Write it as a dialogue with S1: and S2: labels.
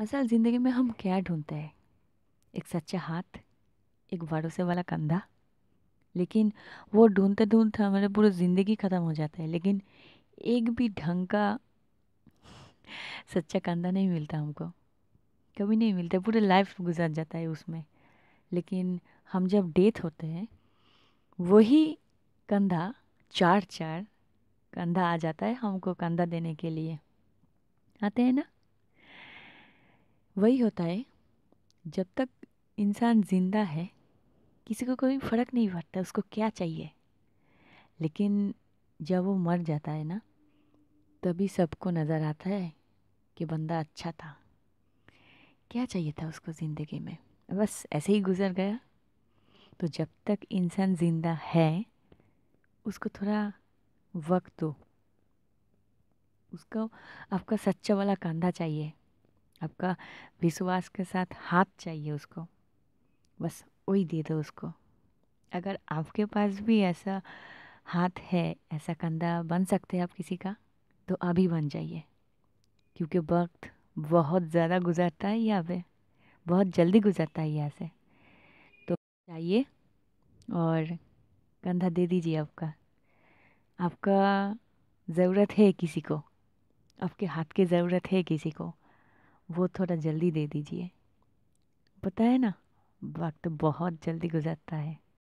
S1: असल ज़िंदगी में हम क्या ढूंढते हैं एक सच्चा हाथ एक भरोसे वाला कंधा लेकिन वो ढूंढते ढूंढते हमारे पूरी ज़िंदगी ख़त्म हो जाता है लेकिन एक भी ढंग का सच्चा कंधा नहीं मिलता हमको कभी नहीं मिलता पूरे लाइफ गुजार जाता है उसमें लेकिन हम जब डेथ होते हैं वही कंधा चार चार कंधा आ जाता है हमको कंधा देने के लिए आते हैं ना वही होता है जब तक इंसान ज़िंदा है किसी को कोई फ़र्क नहीं पड़ता उसको क्या चाहिए लेकिन जब वो मर जाता है ना तभी सबको नज़र आता है कि बंदा अच्छा था क्या चाहिए था उसको ज़िंदगी में बस ऐसे ही गुजर गया तो जब तक इंसान ज़िंदा है उसको थोड़ा वक्त दो उसको आपका सच्चा वाला कंधा चाहिए आपका विश्वास के साथ हाथ चाहिए उसको बस वही दे दो उसको अगर आपके पास भी ऐसा हाथ है ऐसा कंधा बन सकते हैं आप किसी का तो अभी बन जाइए क्योंकि वक्त बहुत ज़्यादा गुजरता है यहाँ पे बहुत जल्दी गुजरता है यहाँ से तो जाइए और कंधा दे दीजिए आपका आपका ज़रूरत है किसी को आपके हाथ की ज़रूरत है किसी को वो थोड़ा जल्दी दे दीजिए पता है ना वक्त बहुत जल्दी गुजरता है